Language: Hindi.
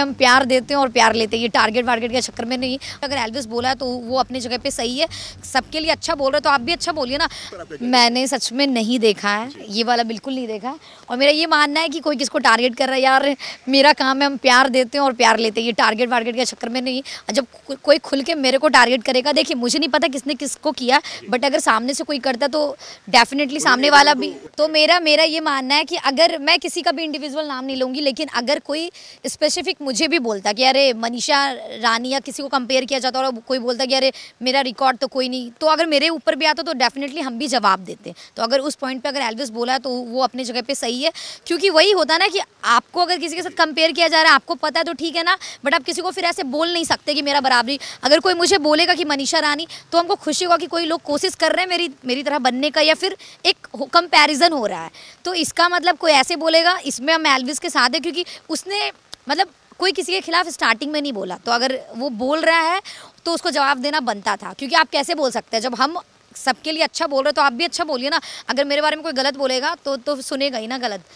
हम प्यार देते हैं और प्यार लेते हैं ये टारगेट वारगेट के चक्कर में नहीं अगर एल्विस बोला है तो वो अपनी जगह पे सही है सबके लिए अच्छा बोल रहे हो तो आप भी अच्छा बोलिए ना मैंने सच में नहीं देखा है ये वाला बिल्कुल नहीं देखा है और मेरा ये मानना है कि कोई किसको टारगेट कर रहा है यार मेरा काम है हम प्यार देते हैं और प्यार लेते हैं ये टारगेट वारगेट के चक्कर में नहीं जब कोई खुल के मेरे को टारगेट करेगा देखिए मुझे नहीं पता किसने किसको किया बट अगर सामने से कोई करता तो डेफिनेटली सामने वाला भी तो मेरा मेरा ये मानना है कि अगर मैं किसी का भी इंडिविजुअल नाम नहीं लूँगी लेकिन अगर कोई स्पेसिफिक मुझे भी बोलता कि अरे मनीषा रानी या किसी को कंपेयर किया जाता और कोई बोलता कि अरे मेरा रिकॉर्ड तो कोई नहीं तो अगर मेरे ऊपर भी आता तो डेफिनेटली हम भी जवाब देते तो अगर उस पॉइंट पर अगर एल्विस बोला तो वो अपने जगह पर सही है क्योंकि वही होता ना कि आपको अगर किसी के साथ कंपेयर किया जा रहा है आपको पता है तो ठीक है ना बट आप किसी को फिर ऐसे बोल नहीं सकते कि मेरा बराबरी अगर कोई मुझे बोलेगा कि मनीषा रानी तो हमको खुशी होगा कि कोई लोग कोशिश कर रहे हैं मेरी मेरी तरह बनने का या फिर एक कंपैरिजन हो रहा है तो इसका मतलब कोई ऐसे बोलेगा इसमें हम एल्विस के साथ है क्योंकि उसने मतलब कोई किसी के खिलाफ स्टार्टिंग में नहीं बोला तो अगर वो बोल रहा है तो उसको जवाब देना बनता था क्योंकि आप कैसे बोल सकते हैं जब हम सबके लिए अच्छा बोल रहे हो तो आप भी अच्छा बोलिए ना अगर मेरे बारे में कोई गलत बोलेगा तो तो सुनेगा ही ना गलत